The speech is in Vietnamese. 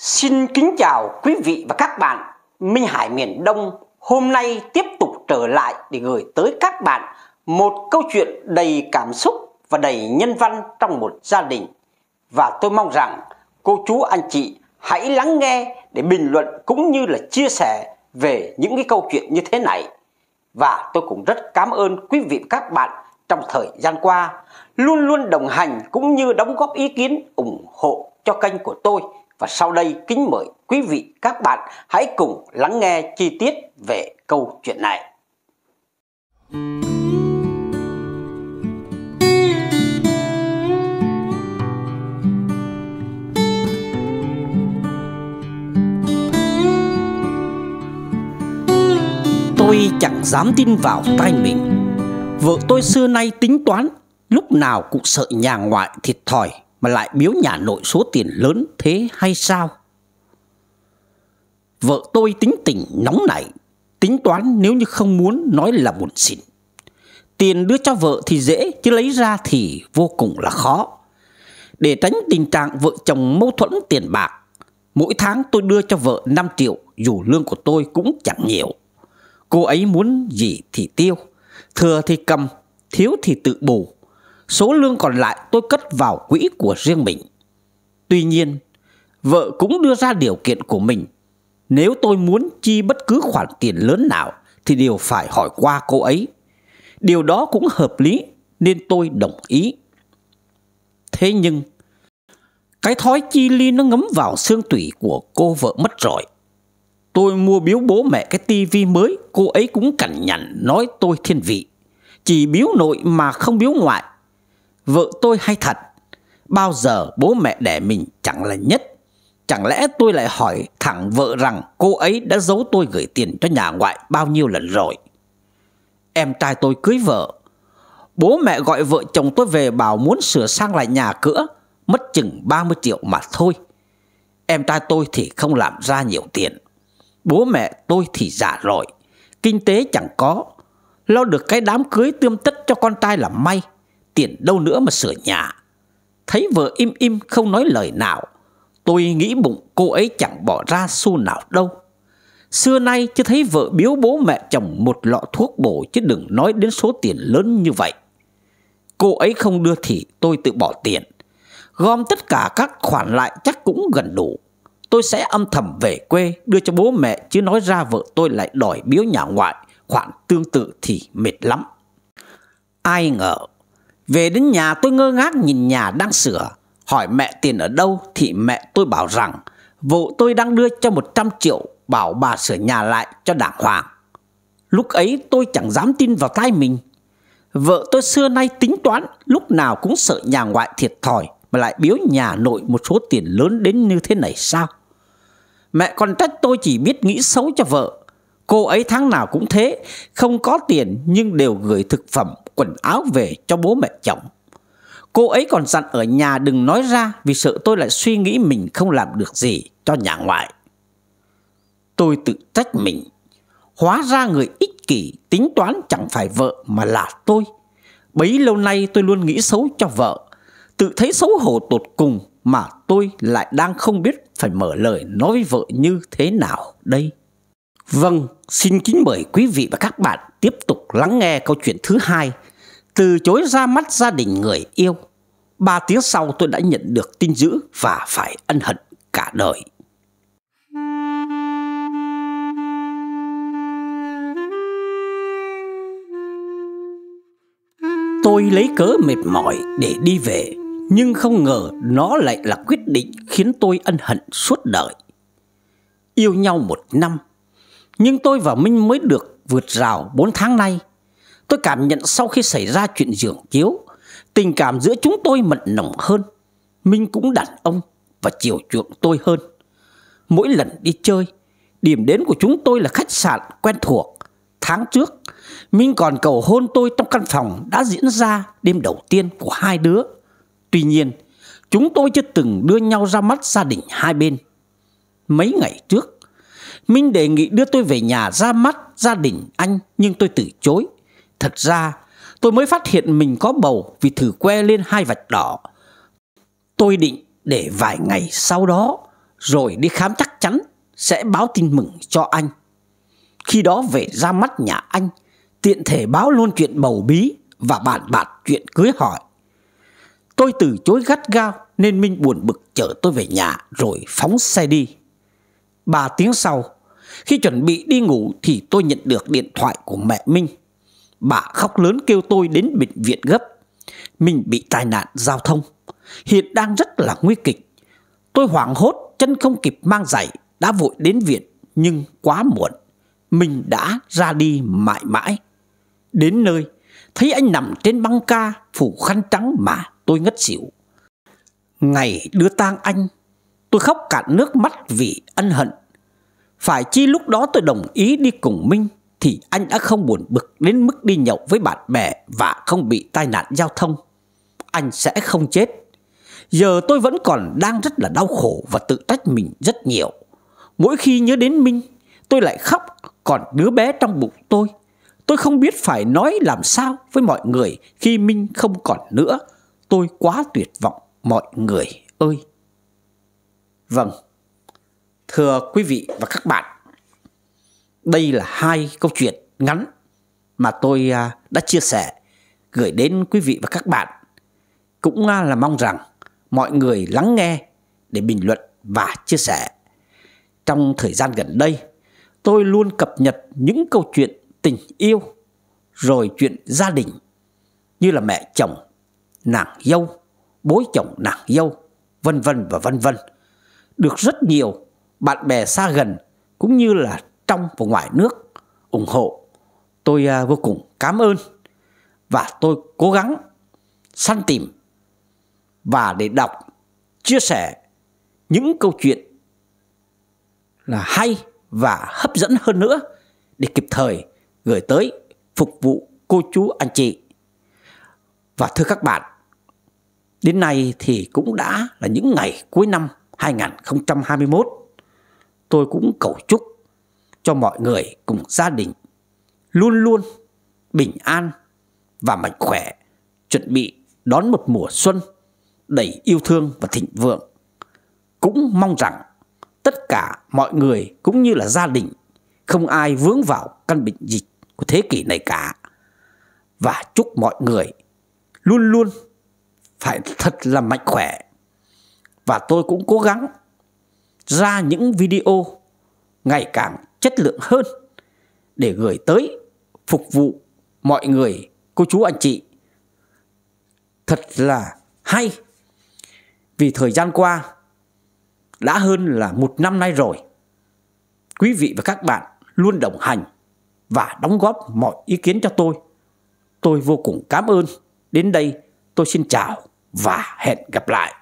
Xin kính chào quý vị và các bạn Minh Hải miền Đông hôm nay tiếp tục trở lại để gửi tới các bạn một câu chuyện đầy cảm xúc và đầy nhân văn trong một gia đình và tôi mong rằng cô chú anh chị hãy lắng nghe để bình luận cũng như là chia sẻ về những cái câu chuyện như thế này và tôi cũng rất cảm ơn quý vị và các bạn trong thời gian qua luôn luôn đồng hành cũng như đóng góp ý kiến ủng hộ cho kênh của tôi và sau đây kính mời quý vị các bạn hãy cùng lắng nghe chi tiết về câu chuyện này. Tôi chẳng dám tin vào tay mình Vợ tôi xưa nay tính toán Lúc nào cũng sợ nhà ngoại thiệt thòi mà lại biếu nhà nội số tiền lớn thế hay sao? Vợ tôi tính tình nóng nảy, tính toán nếu như không muốn nói là buồn xỉn. Tiền đưa cho vợ thì dễ, chứ lấy ra thì vô cùng là khó. Để tránh tình trạng vợ chồng mâu thuẫn tiền bạc, mỗi tháng tôi đưa cho vợ 5 triệu, dù lương của tôi cũng chẳng nhiều. Cô ấy muốn gì thì tiêu, thừa thì cầm, thiếu thì tự bù. Số lương còn lại tôi cất vào quỹ của riêng mình. Tuy nhiên, vợ cũng đưa ra điều kiện của mình. Nếu tôi muốn chi bất cứ khoản tiền lớn nào thì đều phải hỏi qua cô ấy. Điều đó cũng hợp lý nên tôi đồng ý. Thế nhưng, cái thói chi ly nó ngấm vào xương tủy của cô vợ mất rồi. Tôi mua biếu bố mẹ cái tivi mới, cô ấy cũng cằn nhằn nói tôi thiên vị. Chỉ biếu nội mà không biếu ngoại vợ tôi hay thật Bao giờ bố mẹ đẻ mình chẳng là nhất Chẳng lẽ tôi lại hỏi thẳng vợ rằng cô ấy đã giấu tôi gửi tiền cho nhà ngoại bao nhiêu lần rồi Em trai tôi cưới vợ Bố mẹ gọi vợ chồng tôi về bảo muốn sửa sang lại nhà cửa Mất chừng 30 triệu mà thôi Em trai tôi thì không làm ra nhiều tiền Bố mẹ tôi thì già rồi Kinh tế chẳng có Lo được cái đám cưới tươm tất cho con trai là may tiền đâu nữa mà sửa nhà Thấy vợ im im không nói lời nào Tôi nghĩ bụng cô ấy chẳng bỏ ra xu nào đâu Xưa nay chưa thấy vợ biếu bố mẹ chồng một lọ thuốc bổ Chứ đừng nói đến số tiền lớn như vậy Cô ấy không đưa thì tôi tự bỏ tiền Gom tất cả các khoản lại chắc cũng gần đủ Tôi sẽ âm thầm về quê đưa cho bố mẹ Chứ nói ra vợ tôi lại đòi biếu nhà ngoại Khoản tương tự thì mệt lắm Ai ngờ về đến nhà tôi ngơ ngác nhìn nhà đang sửa Hỏi mẹ tiền ở đâu thì mẹ tôi bảo rằng Vụ tôi đang đưa cho 100 triệu bảo bà sửa nhà lại cho đảng hoàng Lúc ấy tôi chẳng dám tin vào tai mình Vợ tôi xưa nay tính toán lúc nào cũng sợ nhà ngoại thiệt thòi Mà lại biếu nhà nội một số tiền lớn đến như thế này sao Mẹ còn trách tôi chỉ biết nghĩ xấu cho vợ Cô ấy tháng nào cũng thế Không có tiền nhưng đều gửi thực phẩm quần áo về cho bố mẹ chồng Cô ấy còn dặn ở nhà đừng nói ra Vì sợ tôi lại suy nghĩ mình không làm được gì cho nhà ngoại Tôi tự trách mình Hóa ra người ích kỷ tính toán chẳng phải vợ mà là tôi Bấy lâu nay tôi luôn nghĩ xấu cho vợ Tự thấy xấu hổ tột cùng Mà tôi lại đang không biết phải mở lời nói với vợ như thế nào đây Vâng, xin kính mời quý vị và các bạn tiếp tục lắng nghe câu chuyện thứ hai từ chối ra mắt gia đình người yêu. Ba tiếng sau tôi đã nhận được tin dữ và phải ân hận cả đời. Tôi lấy cớ mệt mỏi để đi về, nhưng không ngờ nó lại là quyết định khiến tôi ân hận suốt đời. Yêu nhau một năm, nhưng tôi và Minh mới được vượt rào bốn tháng nay Tôi cảm nhận sau khi xảy ra chuyện giường chiếu, tình cảm giữa chúng tôi mật nồng hơn. Minh cũng đàn ông và chiều chuộng tôi hơn. Mỗi lần đi chơi, điểm đến của chúng tôi là khách sạn quen thuộc. Tháng trước, Minh còn cầu hôn tôi trong căn phòng đã diễn ra đêm đầu tiên của hai đứa. Tuy nhiên, chúng tôi chưa từng đưa nhau ra mắt gia đình hai bên. Mấy ngày trước, Minh đề nghị đưa tôi về nhà ra mắt gia đình anh nhưng tôi từ chối. Thật ra, tôi mới phát hiện mình có bầu vì thử que lên hai vạch đỏ. Tôi định để vài ngày sau đó, rồi đi khám chắc chắn sẽ báo tin mừng cho anh. Khi đó về ra mắt nhà anh, tiện thể báo luôn chuyện bầu bí và bàn bạc chuyện cưới hỏi. Tôi từ chối gắt gao nên Minh buồn bực chở tôi về nhà rồi phóng xe đi. Ba tiếng sau, khi chuẩn bị đi ngủ thì tôi nhận được điện thoại của mẹ Minh. Bà khóc lớn kêu tôi đến bệnh viện gấp. Mình bị tai nạn giao thông. Hiện đang rất là nguy kịch. Tôi hoảng hốt, chân không kịp mang giày, đã vội đến viện nhưng quá muộn. Mình đã ra đi mãi mãi. Đến nơi, thấy anh nằm trên băng ca phủ khăn trắng mà tôi ngất xỉu. Ngày đưa tang anh, tôi khóc cả nước mắt vì ân hận. Phải chi lúc đó tôi đồng ý đi cùng Minh thì anh đã không buồn bực đến mức đi nhậu với bạn bè và không bị tai nạn giao thông. Anh sẽ không chết. Giờ tôi vẫn còn đang rất là đau khổ và tự trách mình rất nhiều. Mỗi khi nhớ đến Minh, tôi lại khóc còn đứa bé trong bụng tôi. Tôi không biết phải nói làm sao với mọi người khi Minh không còn nữa. Tôi quá tuyệt vọng mọi người ơi. Vâng. Thưa quý vị và các bạn, đây là hai câu chuyện ngắn mà tôi à, đã chia sẻ gửi đến quý vị và các bạn. Cũng à, là mong rằng mọi người lắng nghe để bình luận và chia sẻ. Trong thời gian gần đây, tôi luôn cập nhật những câu chuyện tình yêu rồi chuyện gia đình như là mẹ chồng, nàng dâu, bố chồng nàng dâu, vân vân và vân vân. Được rất nhiều bạn bè xa gần cũng như là trong và ngoài nước ủng hộ. Tôi à, vô cùng cảm ơn và tôi cố gắng săn tìm và để đọc, chia sẻ những câu chuyện là hay và hấp dẫn hơn nữa để kịp thời gửi tới phục vụ cô chú anh chị. Và thưa các bạn, đến nay thì cũng đã là những ngày cuối năm 2021. Tôi cũng cầu chúc cho mọi người cùng gia đình luôn luôn bình an và mạnh khỏe, chuẩn bị đón một mùa xuân đầy yêu thương và thịnh vượng. Cũng mong rằng tất cả mọi người cũng như là gia đình không ai vướng vào căn bệnh dịch của thế kỷ này cả. Và chúc mọi người luôn luôn phải thật là mạnh khỏe. Và tôi cũng cố gắng ra những video ngày càng chất lượng hơn để gửi tới phục vụ mọi người, cô chú anh chị. Thật là hay. Vì thời gian qua đã hơn là một năm nay rồi. Quý vị và các bạn luôn đồng hành và đóng góp mọi ý kiến cho tôi. Tôi vô cùng cảm ơn. Đến đây tôi xin chào và hẹn gặp lại.